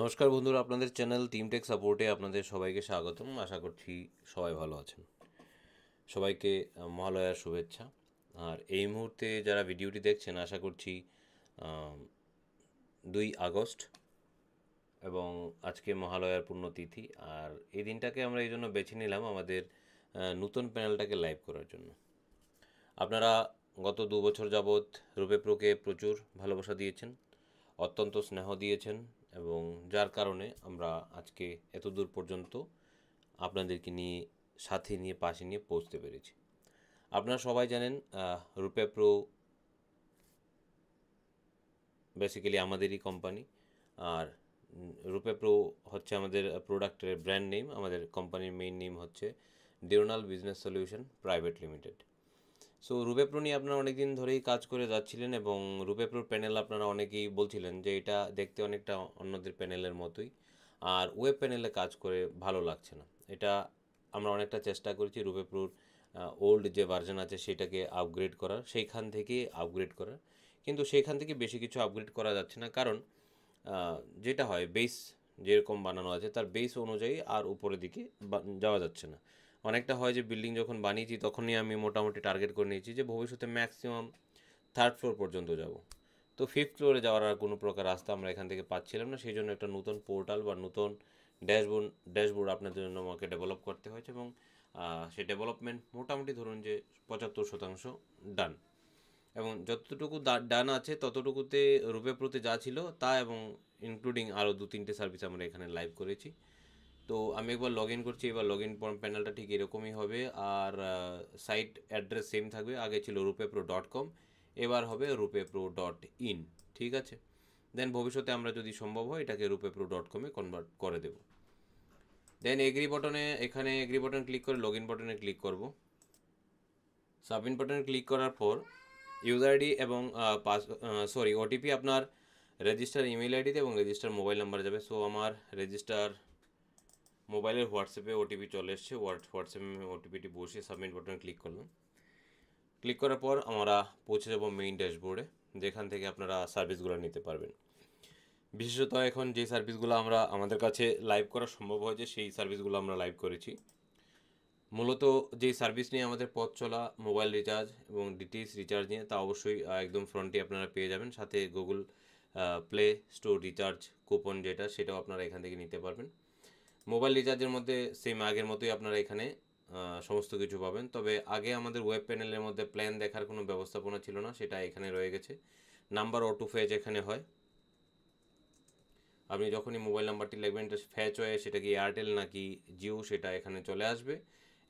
নমস্কার বন্ধুরা আপনাদের চ্যানেল টিমটেক সাপোর্টে আপনাদের সবাইকে স্বাগতম আশা করছি সবাই ভালো আছেন সবাইকে মহালয়ার শুভেচ্ছা আর এই মুহূর্তে যারা ভিডিওটি দেখছেন আশা করছি দুই আগস্ট এবং আজকে মহালয়ার পুণ্যতিথি আর এই দিনটাকে আমরা এই জন্য বেছে নিলাম আমাদের নতুন প্যানেলটাকে লাইভ করার জন্য আপনারা গত দু বছর যাবৎ রূপে প্রচুর ভালোবাসা দিয়েছেন অত্যন্ত স্নেহ দিয়েছেন এবং যার কারণে আমরা আজকে এত দূর পর্যন্ত আপনাদেরকে নিয়ে সাথে নিয়ে পাশে নিয়ে পৌঁছতে পেরেছি আপনারা সবাই জানেন রূপে প্রো বেসিক্যালি আমাদেরই কোম্পানি আর রূপে প্রো হচ্ছে আমাদের প্রোডাক্টের ব্র্যান্ড নেম আমাদের কোম্পানির মেইন নেম হচ্ছে ডিরোনাল business solution private limited so রুবেপ্রো নিয়ে আপনারা অনেকদিন ধরেই কাজ করে যাচ্ছিলেন এবং রুবেপ্রোর প্যানেল আপনারা অনেকেই বলছিলেন যে এটা দেখতে অনেকটা অন্যদের প্যানেলের মতোই আর ওয়েব প্যানেলে কাজ করে ভালো লাগছে না এটা আমরা অনেকটা চেষ্টা করেছি রুবেপ্রোর ওল্ড যে ভার্জন আছে সেটাকে আপগ্রেড করার সেইখান থেকে আপগ্রেড করার কিন্তু সেইখান থেকে বেশি কিছু আপগ্রেড করা যাচ্ছে না কারণ যেটা হয় বেস যেরকম বানানো আছে তার বেস অনুযায়ী আর উপরের দিকে যাওয়া যাচ্ছে না অনেকটা হয় যে বিল্ডিং যখন বানিয়েছি তখনই আমি মোটামুটি টার্গেট করে নিয়েছি যে ভবিষ্যতে ম্যাক্সিমাম থার্ড ফ্লোর পর্যন্ত যাব তো ফিফথ ফ্লোরে যাওয়ার আর কোনো প্রকার রাস্তা আমরা এখান থেকে পাচ্ছিলাম না সেই জন্য একটা নতুন পোর্টাল বা নতুন ড্যাশবোর্ড ড্যাশবোর্ড আপনাদের জন্য আমাকে ডেভেলপ করতে হয়েছে এবং সেই ডেভেলপমেন্ট মোটামুটি ধরুন যে পঁচাত্তর শতাংশ ডান এবং যতটুকু ডান আছে ততটুকুতে রূপে প্রতি যা ছিল তা এবং ইনক্লুডিং আরও দু তিনটে সার্ভিস আমরা এখানে লাইভ করেছি তো আমি একবার লগ ইন করছি এবার লগ ইন প্যানেলটা ঠিক এরকমই হবে আর সাইট অ্যাড্রেস সেম থাকবে আগে ছিল রূপে প্রো ডট কম এবার হবে রূপে প্রো ডট ইন ঠিক আছে দেন ভবিষ্যতে আমরা যদি সম্ভব হয় এটাকে রূপে প্রো ডট কমে কনভার্ট করে দেব দেন এগ্রি বটনে এখানে এগ্রি বটন ক্লিক করে লগ ইন বটনে ক্লিক করব সাবমিট বটনে ক্লিক করার পর ইউজার আইডি এবং পাস সরি ওটিপি আপনার রেজিস্টার ইমেল আইডিতে এবং রেজিস্টার মোবাইল নাম্বার যাবে সো আমার রেজিস্টার মোবাইলের হোয়াটসঅ্যাপে ওটিপি চলে এসছে হোয়াটসঅ্যাপে ওটিপিটি বসিয়ে সাবমিট বাটনে ক্লিক করলাম ক্লিক করার পর আমরা পৌঁছে যাব মেইন ড্যাশবোর্ডে যেখান থেকে আপনারা সার্ভিসগুলো নিতে পারবেন বিশেষত এখন যে সার্ভিসগুলো আমরা আমাদের কাছে লাইভ করা সম্ভব হয়েছে সেই সার্ভিসগুলো আমরা লাইভ করেছি মূলত যেই সার্ভিস নিয়ে আমাদের পথ চলা মোবাইল রিচার্জ এবং ডিটিএস রিচার্জ নিয়ে তা অবশ্যই একদম ফ্রন্টে আপনারা পেয়ে যাবেন সাথে Google Play Store recharge coupon যেটা সেটাও আপনারা এখান থেকে নিতে পারবেন মোবাইল রিচার্জের মধ্যে সেম আগের মতোই আপনারা এখানে সমস্ত কিছু পাবেন তবে আগে আমাদের ওয়েব প্যানেলের মধ্যে প্ল্যান দেখার কোনো ব্যবস্থাপনা ছিল না সেটা এখানে রয়ে গেছে নাম্বার অটো ফেজ এখানে হয় আপনি যখনই মোবাইল নাম্বারটি লিখবেন এটা ফ্যাচ হয়ে সেটা কি এয়ারটেল নাকি জিও সেটা এখানে চলে আসবে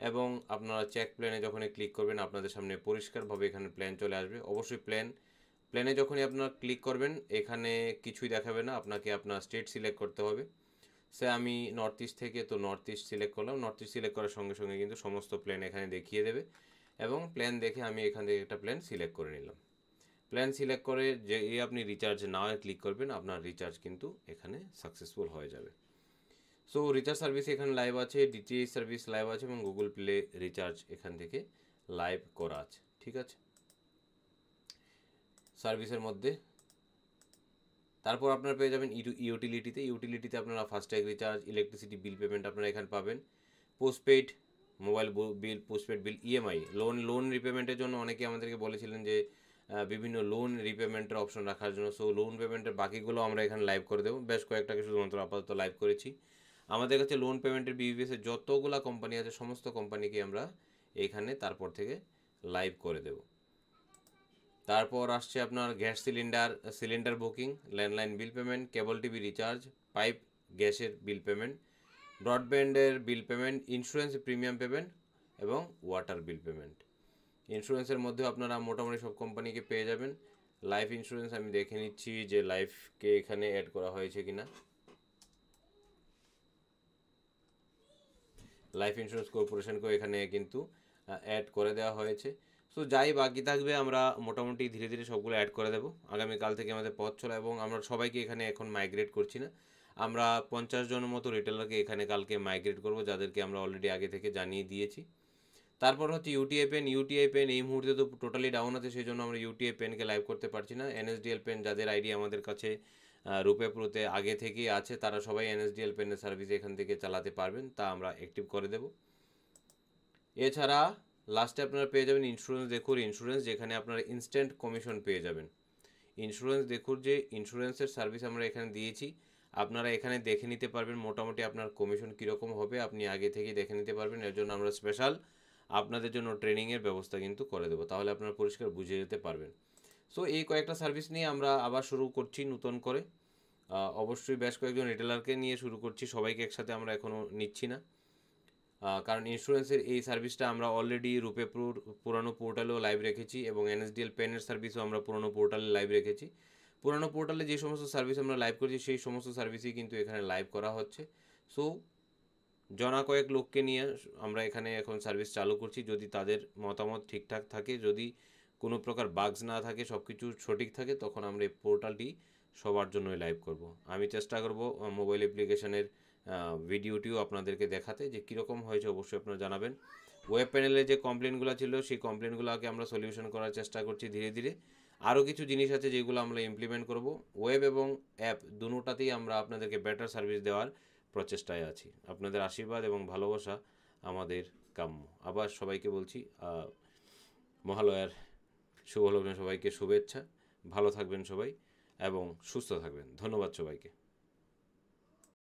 এবং আপনারা চেক প্ল্যানে যখনই ক্লিক করবেন আপনাদের সামনে পরিষ্কারভাবে এখানে প্ল্যান চলে আসবে অবশ্যই প্ল্যান প্ল্যানে যখনই আপনারা ক্লিক করবেন এখানে কিছুই দেখাবে না আপনাকে আপনার স্টেট সিলেক্ট করতে হবে সে আমি নর্থ ইস্ট থেকে তো নর্থ ইস্ট সিলেক্ট করলাম নর্থ ইস্ট সিলেক্ট করার সঙ্গে সঙ্গে কিন্তু সমস্ত প্ল্যান এখানে দেখিয়ে দেবে এবং প্ল্যান দেখে আমি এখান থেকে একটা প্ল্যান সিলেক্ট করে নিলাম প্ল্যান সিলেক্ট করে যে এই আপনি রিচার্জ না ক্লিক করবেন আপনার রিচার্জ কিন্তু এখানে সাকসেসফুল হয়ে যাবে সো রিচার্জ সার্ভিস এখানে লাইভ আছে ডিটিএইচ সার্ভিস লাইভ আছে এবং গুগল প্লে রিচার্জ এখান থেকে লাইভ করা আছে ঠিক আছে সার্ভিসের মধ্যে তারপর আপনারা পেয়ে যাবেন ইউটিলিটিতে ইউটিলিটিতে আপনারা FASTag recharge electricity bill payment আপনারা এখানে পাবেন postpaid mobile bill postpaid bill EMI loan loan রিপেমেন্টের জন্য অনেকে আমাদেরকে বলেছিলেন যে বিভিন্ন লোন রিপেমেন্টের অপশন রাখার জন্য সো লোন পেমেন্টের বাকিগুলো আমরা এখানে লাইভ করে দেবো বেশ কয়েকটাকে শুধুমাত্র আপাতত লাইভ করেছি আমাদের কাছে লোন পেমেন্টের বিবিএসের যতগুলো কোম্পানি আছে সমস্ত কোম্পানিকে আমরা এখানে তারপর থেকে লাইভ করে দেবো তারপর আসছে আপনার gas cylinder cylinder booking landline bill payment cable TV recharge pipe গ্যাসের বিল পেমেন্ট ব্রডব্যান্ডের bill payment insurance premium payment এবং ওয়াটার বিল পেমেন্ট ইন্স্যুরেন্সের মধ্যে আপনারা মোটামুটি সব কোম্পানিকে পেয়ে যাবেন লাইফ ইন্স্যুরেন্স আমি দেখে নিচ্ছি যে লাইফকে এখানে অ্যাড করা হয়েছে কি না লাইফ ইন্স্যুরেন্স কর্পোরেশনকেও এখানে কিন্তু অ্যাড করে দেওয়া হয়েছে সো যাই বাকি থাকবে আমরা মোটামুটি ধীরে ধীরে সবগুলো অ্যাড করে দেবো আগামীকাল থেকে আমাদের পথ চলে এবং আমরা সবাইকে এখানে এখন মাইগ্রেট করছি না আমরা পঞ্চাশ জনের মতো রিটেলারকে এখানে কালকে মাইগ্রেট করব যাদেরকে আমরা অলরেডি আগে থেকে জানিয়ে দিয়েছি তারপর হচ্ছে ইউটিআই পেন ইউটিআই পেন এই মুহূর্তে তো টোটালি ডাউন আছে সেই জন্য আমরা ইউটিআই পেনকে লাইভ করতে পারছি না এনএসডিএল পেন যাদের আইডি আমাদের কাছে রূপে প্রোতে আগে থেকেই আছে তারা সবাই এনএসডিএল পেনের সার্ভিস এখান থেকে চালাতে পারবেন তা আমরা অ্যাক্টিভ করে দেব এছাড়া লাস্টে আপনারা পেয়ে যাবেন ইন্স্যুরেন্স দেখুর ইন্স্যুরেন্স যেখানে আপনারা ইনস্ট্যান্ট কমিশন পেয়ে যাবেন ইন্স্যুরেন্স দেখুর যে ইন্স্যুরেন্সের সার্ভিস আমরা এখানে দিয়েছি আপনারা এখানে দেখে নিতে পারবেন মোটামুটি আপনার কমিশন কীরকম হবে আপনি আগে থেকেই দেখে নিতে পারবেন এর জন্য আমরা স্পেশাল আপনাদের জন্য ট্রেনিংয়ের ব্যবস্থা কিন্তু করে দেবো তাহলে আপনারা পরিষ্কার বুঝে যেতে পারবেন সো এই কয়েকটা সার্ভিস নিয়ে আমরা আবার শুরু করছি নতুন করে অবশ্যই বেশ কয়েকজন রিটেলারকে নিয়ে শুরু করছি সবাইকে একসাথে আমরা এখনও নিচ্ছি না কারণ ইন্স্যুরেন্সের এই সার্ভিসটা আমরা অলরেডি রূপে পুরানো পোর্টালেও লাইভ রেখেছি এবং এনএসডিএল পেনের সার্ভিসও আমরা পুরনো পোর্টালে লাইভ রেখেছি পুরানো পোর্টালে যে সমস্ত সার্ভিস আমরা লাইভ করছি সেই সমস্ত সার্ভিসই কিন্তু এখানে লাইভ করা হচ্ছে সো জনা কয়েক লোককে নিয়ে আমরা এখানে এখন সার্ভিস চালু করছি যদি তাদের মতামত ঠিকঠাক থাকে যদি কোনো প্রকার বাগস না থাকে সব কিছু সঠিক থাকে তখন আমরা এই পোর্টালটি সবার জন্যই লাইভ করব আমি চেষ্টা করব মোবাইল অ্যাপ্লিকেশনের ভিডিওটিও আপনাদেরকে দেখাতে যে কীরকম হয়েছে অবশ্যই আপনারা জানাবেন ওয়েব প্যানেলে যে কমপ্লেনগুলো ছিল সেই কমপ্লেনগুলোকে আমরা সলিউশন করার চেষ্টা করছি ধীরে ধীরে আরও কিছু জিনিস আছে যেগুলো আমরা ইমপ্লিমেন্ট করব ওয়েব এবং অ্যাপ দুটাতেই আমরা আপনাদেরকে বেটার সার্ভিস দেওয়ার প্রচেষ্টায় আছি আপনাদের আশীর্বাদ এবং ভালোবাসা আমাদের কাম্য আবার সবাইকে বলছি মহালয়ার শুভ সবাইকে শুভেচ্ছা ভালো থাকবেন সবাই এবং সুস্থ থাকবেন ধন্যবাদ সবাইকে